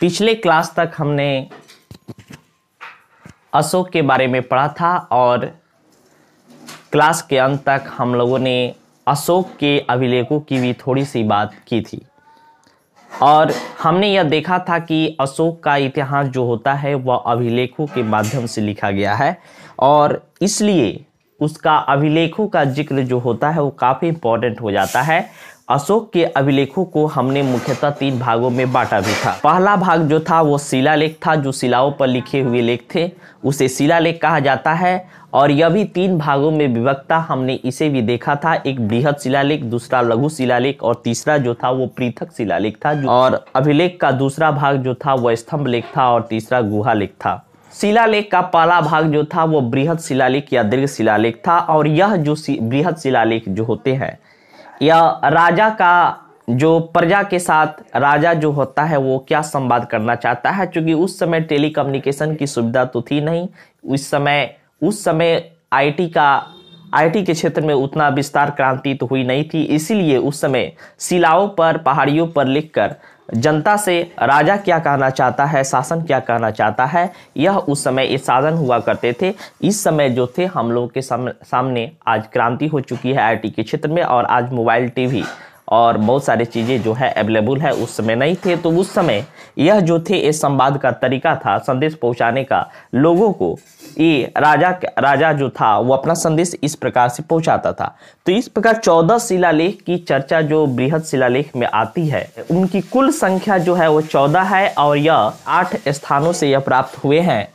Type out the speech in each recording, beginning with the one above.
पिछले क्लास तक हमने अशोक के बारे में पढ़ा था और क्लास के अंत तक हम लोगों ने अशोक के अभिलेखों की भी थोड़ी सी बात की थी और हमने यह देखा था कि अशोक का इतिहास जो होता है वह अभिलेखों के माध्यम से लिखा गया है और इसलिए उसका अभिलेखों का जिक्र जो होता है वो काफ़ी इम्पोर्टेंट हो जाता है अशोक के अभिलेखों को हमने मुख्यतः तीन भागों में बांटा भी था पहला भाग जो था वो शिलालेख था जो शिलाओं पर लिखे हुए लेख थे उसे शिलालेख कहा जाता है और यह भी तीन भागों में विभक्ता हमने इसे भी देखा था एक बृहद शिलालेख दूसरा लघु शिलालेख और तीसरा जो था वो पृथक शिलालेख था और अभिलेख का दूसरा भाग जो था वह स्तंभ लेख था और तीसरा गुहा लेख था शिलालेख का पहला भाग जो था वो बृहद शिलालेख या दीर्घ शिलालेख था और यह जो बृहद शिलालेख जो होते हैं या राजा का जो प्रजा के साथ राजा जो होता है वो क्या संवाद करना चाहता है क्योंकि उस समय टेलीकम्युनिकेशन की सुविधा तो थी नहीं उस समय उस समय आईटी का आईटी के क्षेत्र में उतना विस्तार क्रांति तो हुई नहीं थी इसीलिए उस समय शिलाओं पर पहाड़ियों पर लिखकर जनता से राजा क्या कहना चाहता है शासन क्या कहना चाहता है यह उस समय ये साधन हुआ करते थे इस समय जो थे हम लोगों के सामने आज क्रांति हो चुकी है आईटी के क्षेत्र में और आज मोबाइल टीवी और बहुत सारी चीज़ें जो है अवेलेबल है उस समय नहीं थे तो उस समय यह जो थे इस संवाद का तरीका था संदेश पहुंचाने का लोगों को ये राजा राजा जो था वो अपना संदेश इस प्रकार से पहुंचाता था तो इस प्रकार चौदह शिलालेख की चर्चा जो बृहद शिलालेख में आती है उनकी कुल संख्या जो है वो चौदह है और यह आठ स्थानों से यह प्राप्त हुए हैं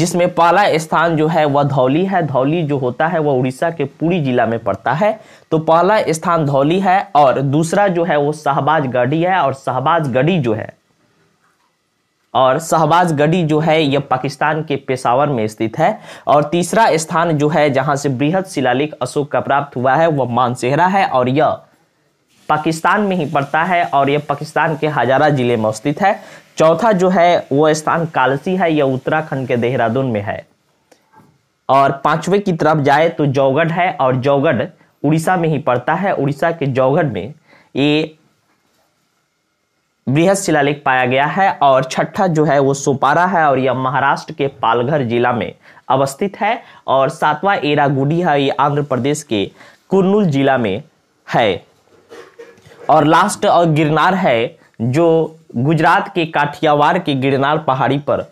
जिसमें पहला स्थान जो है वह धौली है धौली जो होता है वह उड़ीसा के पूरी जिला में पड़ता है तो पहला स्थान धौली है और दूसरा जो है वो शहबाज गढ़ी है और शहबाज गढ़ी जो है और शहबाज गढ़ी जो है यह पाकिस्तान के पेशावर में स्थित है और तीसरा स्थान जो है जहां से बृहद शिलालेख अशोक का प्राप्त हुआ है वह मानसेहरा है और यह पाकिस्तान में ही पड़ता है और यह पाकिस्तान के हजारा जिले में स्थित है चौथा जो है वो स्थान कालसी है यह उत्तराखंड के देहरादून में है और पांचवे की तरफ जाए तो जौगढ़ है और जौगढ़ उड़ीसा में ही पड़ता है उड़ीसा के जौगढ़ में ये बृहद शिलालेख पाया गया है और छठा जो है वो सोपारा है और यह महाराष्ट्र के पालघर जिला में अवस्थित है और सातवां एरागुडी है ये आंध्र प्रदेश के कुरनूल जिला में है और लास्ट और गिरनार है जो गुजरात के काठियावाड़ के गिरनार पहाड़ी पर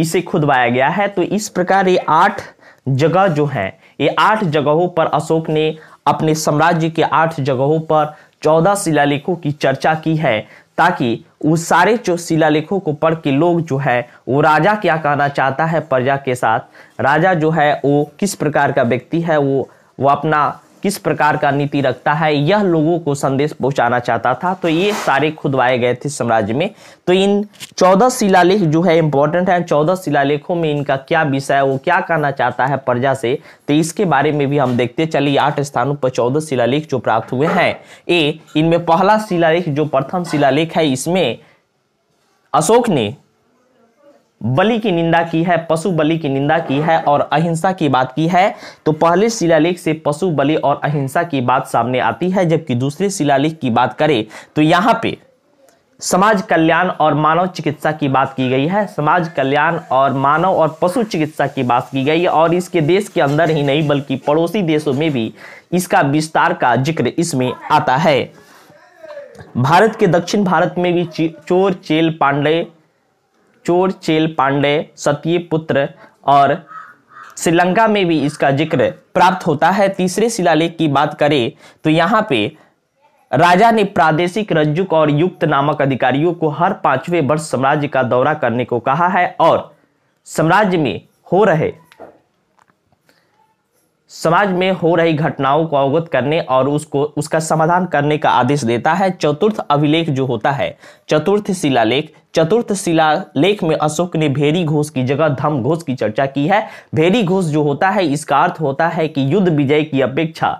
इसे खुदवाया गया है तो इस प्रकार ये आठ जगह जो हैं ये आठ जगहों पर अशोक ने अपने साम्राज्य के आठ जगहों पर चौदह शिलालेखों की चर्चा की है ताकि उस सारे जो शिलालेखों को पढ़ के लोग जो है वो राजा क्या कहना चाहता है प्रजा के साथ राजा जो है वो किस प्रकार का व्यक्ति है वो वो अपना किस प्रकार का नीति रखता है यह लोगों को संदेश पहुंचाना चाहता था तो ये सारे खुदवाए गए थे साम्राज्य में तो इन चौदह शिलालेख जो है इंपॉर्टेंट है चौदह शिलालेखों में इनका क्या विषय है वो क्या कहना चाहता है प्रजा से तो इसके बारे में भी हम देखते चलिए आठ स्थानों पर चौदह शिलालेख जो प्राप्त हुए हैं ए इनमें पहला शिलालेख जो प्रथम शिलालेख है इसमें अशोक ने बलि की निंदा की है पशु बलि की निंदा की है और अहिंसा की बात की है तो पहले शिलालेख से पशु बलि और अहिंसा की बात सामने आती है जबकि दूसरे शिलालेख की बात करें तो यहाँ पे समाज कल्याण और मानव चिकित्सा की बात की गई है समाज कल्याण और मानव और पशु चिकित्सा की बात की गई और इसके देश के अंदर ही नहीं बल्कि पड़ोसी देशों में भी इसका विस्तार का जिक्र इसमें आता है भारत के दक्षिण भारत में भी चोर चेल पांडे चोर चेल पांडे पुत्र और श्रीलंका में भी इसका जिक्र प्राप्त होता है तीसरे शिलालेख की बात करें तो यहाँ पे राजा ने प्रादेशिक रज्जुक और युक्त नामक अधिकारियों को हर पांचवें वर्ष साम्राज्य का दौरा करने को कहा है और साम्राज्य में हो रहे समाज में हो रही घटनाओं को अवगत करने और उसको उसका समाधान करने का आदेश देता है चतुर्थ अभिलेख जो होता है चतुर्थ शिलालेख चतुर्थ शिलालेख में अशोक ने भेरी घोष की जगह धम घोष की चर्चा की है भेरी घोष जो होता है इसका अर्थ होता है कि युद्ध विजय की अपेक्षा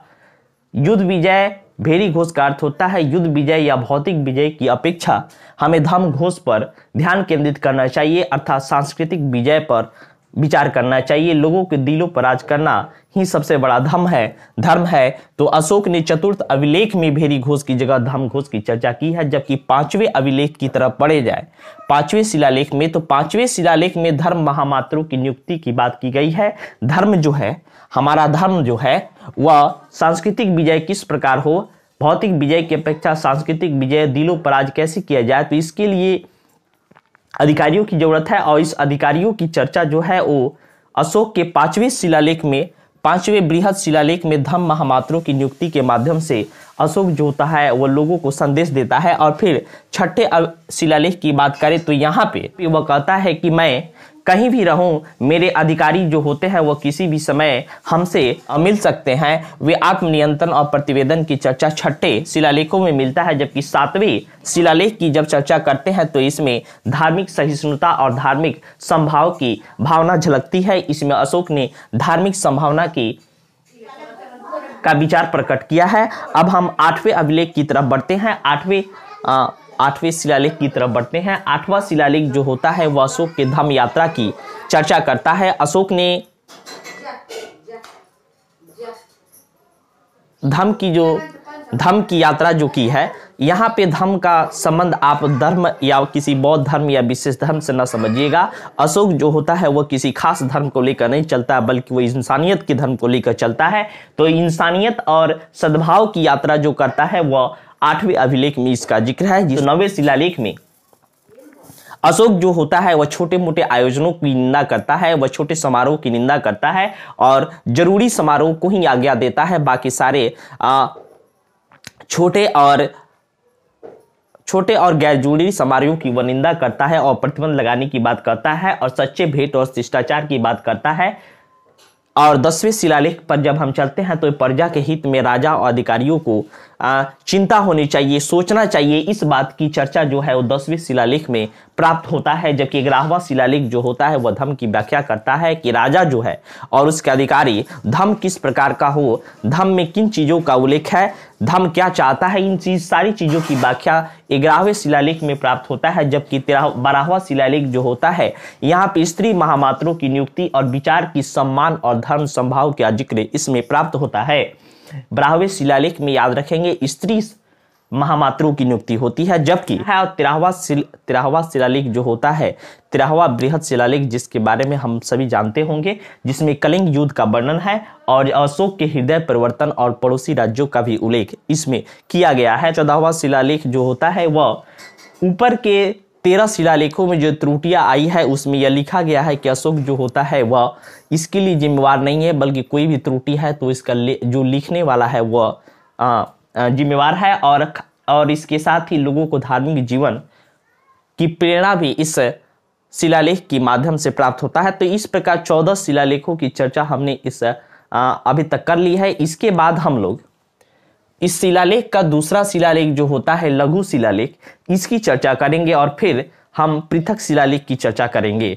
युद्ध विजय भेरी घोष का अर्थ होता है युद्ध विजय या भौतिक विजय की अपेक्षा हमें धम घोष पर ध्यान केंद्रित करना चाहिए अर्थात सांस्कृतिक विजय पर विचार करना चाहिए लोगों के दिलों पर राज करना ही सबसे बड़ा धर्म है धर्म है तो अशोक ने चतुर्थ अभिलेख में भेरी घोष की जगह धर्म घोष की चर्चा की है जबकि पांचवें अभिलेख की तरफ पढ़े जाए पांचवें शिलालेख में तो पांचवें शिलालेख में धर्म महामात्रों की नियुक्ति की बात की गई है धर्म जो है हमारा धर्म जो है वह सांस्कृतिक विजय किस प्रकार हो भौतिक विजय की अपेक्षा सांस्कृतिक विजय दिलों पर आज कैसे किया जाए तो इसके लिए अधिकारियों की जरूरत है और इस अधिकारियों की चर्चा जो है वो अशोक के पांचवें शिलालेख में पांचवें बृहद शिलालेख में धम्म महामात्रों की नियुक्ति के माध्यम से अशोक जो होता है वह लोगों को संदेश देता है और फिर छठे शिलालेख की बात करें तो यहाँ पे वह कहता है कि मैं कहीं भी रहूं मेरे अधिकारी जो होते हैं वह किसी भी समय हमसे मिल सकते हैं वे आत्मनियंत्रण और प्रतिवेदन की चर्चा छठे शिलालेखों में मिलता है जबकि सातवें शिलालेख की जब चर्चा करते हैं तो इसमें धार्मिक सहिष्णुता और धार्मिक संभाव की भावना झलकती है इसमें अशोक ने धार्मिक संभावना की का विचार प्रकट किया है अब हम आठवें अभिलेख की तरफ बढ़ते हैं आठवें आठवें शिलालेख की तरफ बढ़ते हैं आठवां शिलालेख जो होता है वह अशोक के धम्म यात्रा की चर्चा करता है अशोक ने धम्म की जो धम्म की यात्रा जो की है यहाँ पे धर्म का संबंध आप धर्म या किसी बौद्ध धर्म या विशेष धर्म से ना समझिएगा अशोक जो होता है वह किसी खास धर्म को लेकर नहीं चलता बल्कि वह इंसानियत के धर्म को लेकर चलता है तो इंसानियत और सद्भाव की यात्रा जो करता है वह आठवें अभिलेख में इसका जिक्र है जिस नवे शिलालेख में अशोक जो होता है वह छोटे मोटे आयोजनों की निंदा करता है वह छोटे समारोह की निंदा करता है और जरूरी समारोह को ही आज्ञा देता है बाकी सारे आ, छोटे और छोटे और गैर जरूरी समारोहों की वह निंदा करता है और प्रतिबंध लगाने की बात करता है और सच्चे भेंट और शिष्टाचार की बात करता है और दसवें शिलालेख पर जब हम चलते हैं तो प्रजा के हित में राजा और अधिकारियों को चिंता होनी चाहिए सोचना चाहिए इस बात की चर्चा जो है वो दसवें शिलालेख में प्राप्त होता है जबकि ग्राहवा शिलालेख जो होता है वह धम की व्याख्या करता है कि राजा जो है और उसके अधिकारी धम किस प्रकार का हो धम में किन चीज़ों का उल्लेख है धम क्या चाहता है इन चीज सारी चीज़ों की व्याख्या ग्यारहवें शिलालेख में प्राप्त होता है जबकि तेरह बारहवा शिलालेख जो होता है यहाँ पे स्त्री महामात्रों की नियुक्ति और विचार की सम्मान और धर्म संभाव का जिक्र इसमें प्राप्त होता है बारहवें शिलालेख में याद रखेंगे स्त्री महामात्रों की नियुक्ति होती है जबकि है तिराहवा सिल, तिराहवा शिलालेख जो होता है तिराहवा बृहद शिलालेख जिसके बारे में हम सभी जानते होंगे जिसमें कलिंग युद्ध का वर्णन है और अशोक के हृदय परिवर्तन और पड़ोसी राज्यों का भी उल्लेख इसमें किया गया है चौदहवा शिलालेख जो होता है वह ऊपर के तेरह शिलालेखों में जो त्रुटियां आई है उसमें यह लिखा गया है कि अशोक जो होता है वह इसके लिए जिम्मेवार नहीं है बल्कि कोई भी त्रुटि है तो इसका जो लिखने वाला है वह जिम्मेवार है और और इसके साथ ही लोगों को धार्मिक जीवन की प्रेरणा भी इस शिलालेख के माध्यम से प्राप्त होता है तो इस प्रकार चौदह शिलालेखों की चर्चा हमने इस अभी तक कर ली है इसके बाद हम लोग इस शिलालेख का दूसरा शिलालेख जो होता है लघु शिलालेख इसकी चर्चा करेंगे और फिर हम पृथक शिलालेख की चर्चा करेंगे